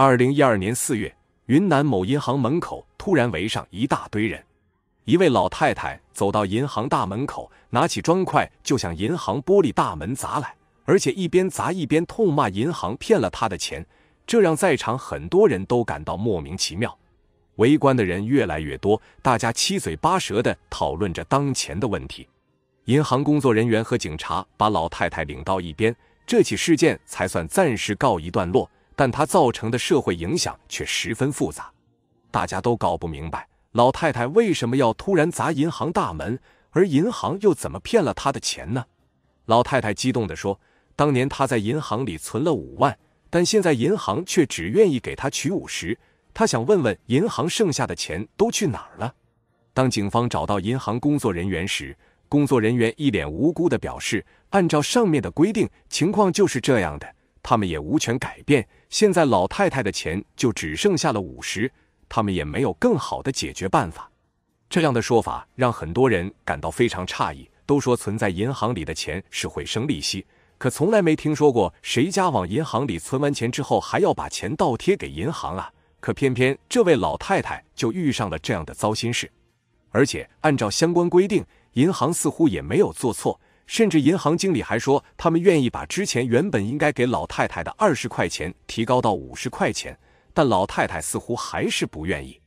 二零一二年四月，云南某银行门口突然围上一大堆人。一位老太太走到银行大门口，拿起砖块就向银行玻璃大门砸来，而且一边砸一边痛骂银行骗了她的钱。这让在场很多人都感到莫名其妙。围观的人越来越多，大家七嘴八舌的讨论着当前的问题。银行工作人员和警察把老太太领到一边，这起事件才算暂时告一段落。但他造成的社会影响却十分复杂，大家都搞不明白老太太为什么要突然砸银行大门，而银行又怎么骗了她的钱呢？老太太激动的说：“当年她在银行里存了五万，但现在银行却只愿意给她取五十。她想问问银行剩下的钱都去哪儿了。”当警方找到银行工作人员时，工作人员一脸无辜的表示：“按照上面的规定，情况就是这样的。”他们也无权改变。现在老太太的钱就只剩下了五十，他们也没有更好的解决办法。这样的说法让很多人感到非常诧异，都说存在银行里的钱是会生利息，可从来没听说过谁家往银行里存完钱之后还要把钱倒贴给银行啊！可偏偏这位老太太就遇上了这样的糟心事，而且按照相关规定，银行似乎也没有做错。甚至银行经理还说，他们愿意把之前原本应该给老太太的二十块钱提高到五十块钱，但老太太似乎还是不愿意。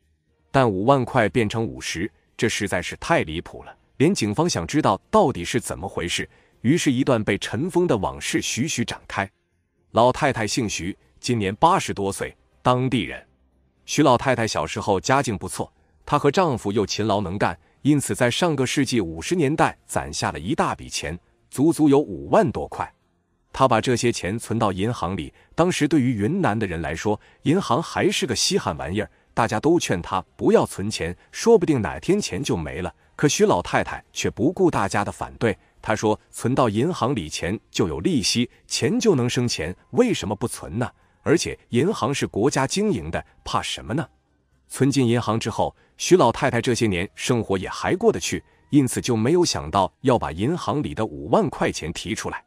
但五万块变成五十，这实在是太离谱了，连警方想知道到底是怎么回事。于是，一段被尘封的往事徐徐展开。老太太姓徐，今年八十多岁，当地人。徐老太太小时候家境不错，她和丈夫又勤劳能干。因此，在上个世纪五十年代攒下了一大笔钱，足足有五万多块。他把这些钱存到银行里。当时对于云南的人来说，银行还是个稀罕玩意儿，大家都劝他不要存钱，说不定哪天钱就没了。可徐老太太却不顾大家的反对，她说：“存到银行里钱就有利息，钱就能生钱，为什么不存呢？而且银行是国家经营的，怕什么呢？”存进银行之后，徐老太太这些年生活也还过得去，因此就没有想到要把银行里的五万块钱提出来。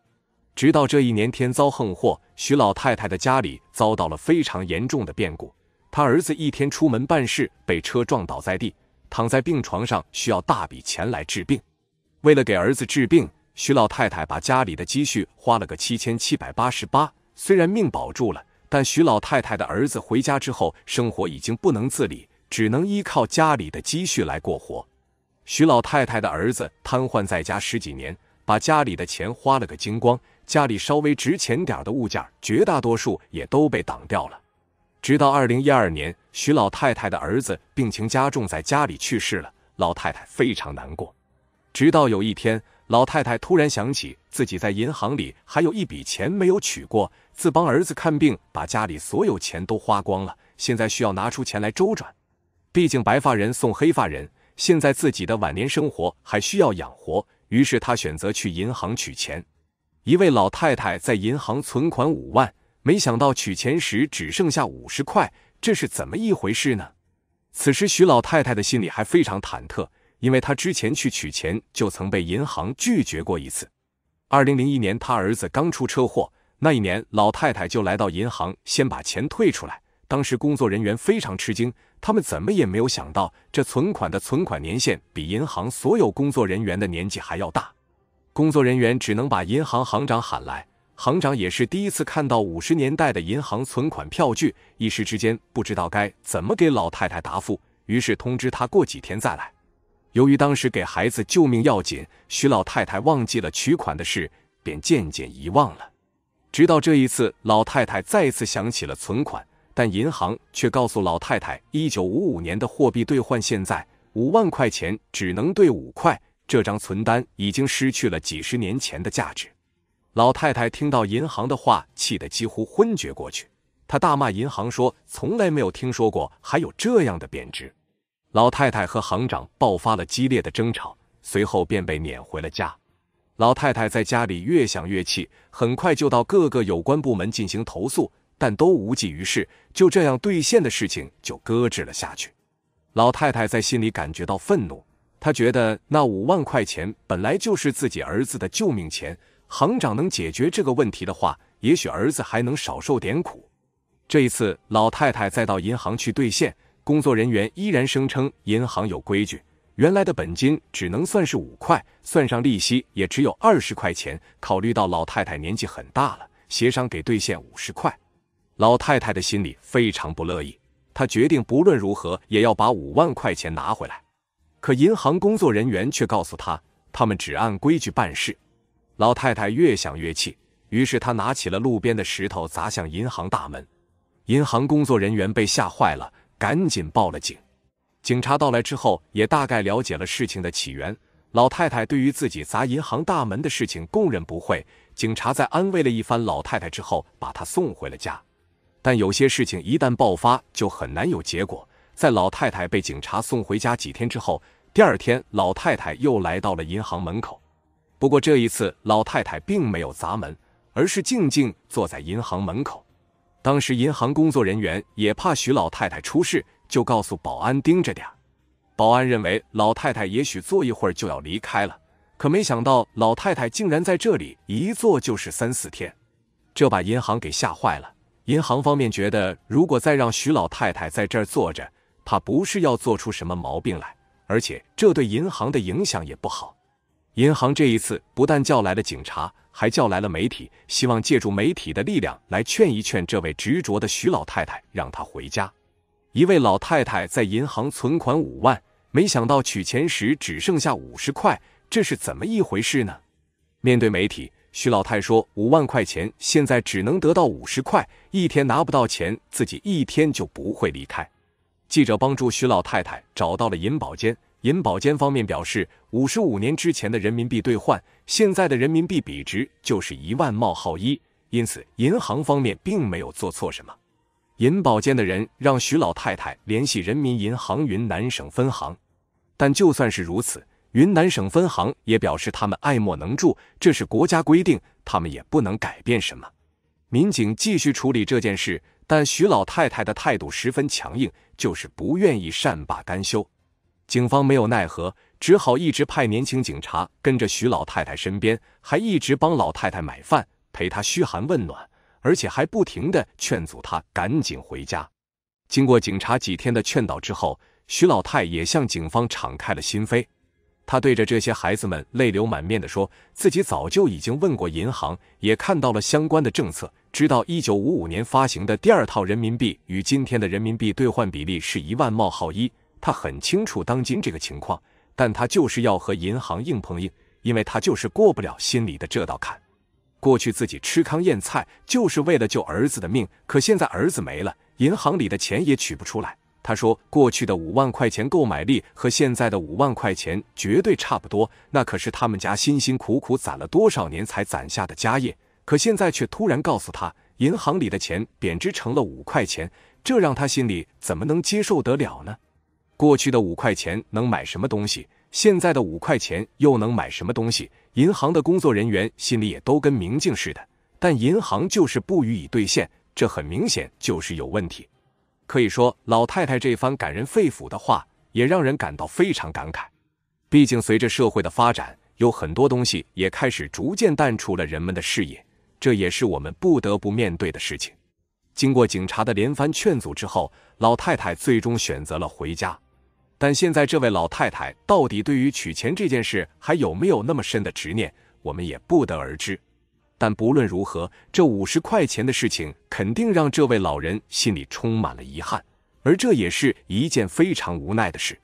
直到这一年天遭横祸，徐老太太的家里遭到了非常严重的变故。她儿子一天出门办事被车撞倒在地，躺在病床上需要大笔钱来治病。为了给儿子治病，徐老太太把家里的积蓄花了个七千七百八十八，虽然命保住了。但徐老太太的儿子回家之后，生活已经不能自理，只能依靠家里的积蓄来过活。徐老太太的儿子瘫痪在家十几年，把家里的钱花了个精光，家里稍微值钱点的物件，绝大多数也都被挡掉了。直到二零一二年，徐老太太的儿子病情加重，在家里去世了，老太太非常难过。直到有一天。老太太突然想起自己在银行里还有一笔钱没有取过，自帮儿子看病把家里所有钱都花光了，现在需要拿出钱来周转。毕竟白发人送黑发人，现在自己的晚年生活还需要养活，于是她选择去银行取钱。一位老太太在银行存款五万，没想到取钱时只剩下五十块，这是怎么一回事呢？此时徐老太太的心里还非常忐忑。因为他之前去取钱就曾被银行拒绝过一次。二零零一年，他儿子刚出车祸，那一年老太太就来到银行，先把钱退出来。当时工作人员非常吃惊，他们怎么也没有想到，这存款的存款年限比银行所有工作人员的年纪还要大。工作人员只能把银行行长喊来，行长也是第一次看到五十年代的银行存款票据，一时之间不知道该怎么给老太太答复，于是通知他过几天再来。由于当时给孩子救命要紧，徐老太太忘记了取款的事，便渐渐遗忘了。直到这一次，老太太再次想起了存款，但银行却告诉老太太，一九五五年的货币兑换现在五万块钱只能兑五块，这张存单已经失去了几十年前的价值。老太太听到银行的话，气得几乎昏厥过去，她大骂银行说：“从来没有听说过还有这样的贬值！”老太太和行长爆发了激烈的争吵，随后便被撵回了家。老太太在家里越想越气，很快就到各个有关部门进行投诉，但都无济于事。就这样，兑现的事情就搁置了下去。老太太在心里感觉到愤怒，她觉得那五万块钱本来就是自己儿子的救命钱，行长能解决这个问题的话，也许儿子还能少受点苦。这一次，老太太再到银行去兑现。工作人员依然声称银行有规矩，原来的本金只能算是五块，算上利息也只有二十块钱。考虑到老太太年纪很大了，协商给兑现五十块。老太太的心里非常不乐意，她决定不论如何也要把五万块钱拿回来。可银行工作人员却告诉她，他们只按规矩办事。老太太越想越气，于是她拿起了路边的石头砸向银行大门。银行工作人员被吓坏了。赶紧报了警，警察到来之后也大概了解了事情的起源。老太太对于自己砸银行大门的事情供认不讳。警察在安慰了一番老太太之后，把她送回了家。但有些事情一旦爆发，就很难有结果。在老太太被警察送回家几天之后，第二天老太太又来到了银行门口。不过这一次，老太太并没有砸门，而是静静坐在银行门口。当时银行工作人员也怕徐老太太出事，就告诉保安盯着点保安认为老太太也许坐一会儿就要离开了，可没想到老太太竟然在这里一坐就是三四天，这把银行给吓坏了。银行方面觉得，如果再让徐老太太在这儿坐着，怕不是要做出什么毛病来，而且这对银行的影响也不好。银行这一次不但叫来了警察。还叫来了媒体，希望借助媒体的力量来劝一劝这位执着的徐老太太，让她回家。一位老太太在银行存款五万，没想到取钱时只剩下五十块，这是怎么一回事呢？面对媒体，徐老太说：“五万块钱现在只能得到五十块，一天拿不到钱，自己一天就不会离开。”记者帮助徐老太太找到了银保监。银保监方面表示，五十五年之前的人民币兑换，现在的人民币比值就是一万冒号一，因此银行方面并没有做错什么。银保监的人让徐老太太联系人民银行云南省分行，但就算是如此，云南省分行也表示他们爱莫能助，这是国家规定，他们也不能改变什么。民警继续处理这件事，但徐老太太的态度十分强硬，就是不愿意善罢甘休。警方没有奈何，只好一直派年轻警察跟着徐老太太身边，还一直帮老太太买饭，陪她嘘寒问暖，而且还不停地劝阻她赶紧回家。经过警察几天的劝导之后，徐老太也向警方敞开了心扉。她对着这些孩子们泪流满面地说：“自己早就已经问过银行，也看到了相关的政策，知道一九五五年发行的第二套人民币与今天的人民币兑换比例是一万冒号一。”他很清楚当今这个情况，但他就是要和银行硬碰硬，因为他就是过不了心里的这道坎。过去自己吃糠咽菜，就是为了救儿子的命，可现在儿子没了，银行里的钱也取不出来。他说，过去的五万块钱购买力和现在的五万块钱绝对差不多，那可是他们家辛辛苦苦攒了多少年才攒下的家业，可现在却突然告诉他，银行里的钱贬值成了五块钱，这让他心里怎么能接受得了呢？过去的五块钱能买什么东西？现在的五块钱又能买什么东西？银行的工作人员心里也都跟明镜似的，但银行就是不予以兑现，这很明显就是有问题。可以说，老太太这番感人肺腑的话，也让人感到非常感慨。毕竟，随着社会的发展，有很多东西也开始逐渐淡出了人们的视野，这也是我们不得不面对的事情。经过警察的连番劝阻之后，老太太最终选择了回家。但现在这位老太太到底对于取钱这件事还有没有那么深的执念，我们也不得而知。但不论如何，这五十块钱的事情肯定让这位老人心里充满了遗憾，而这也是一件非常无奈的事。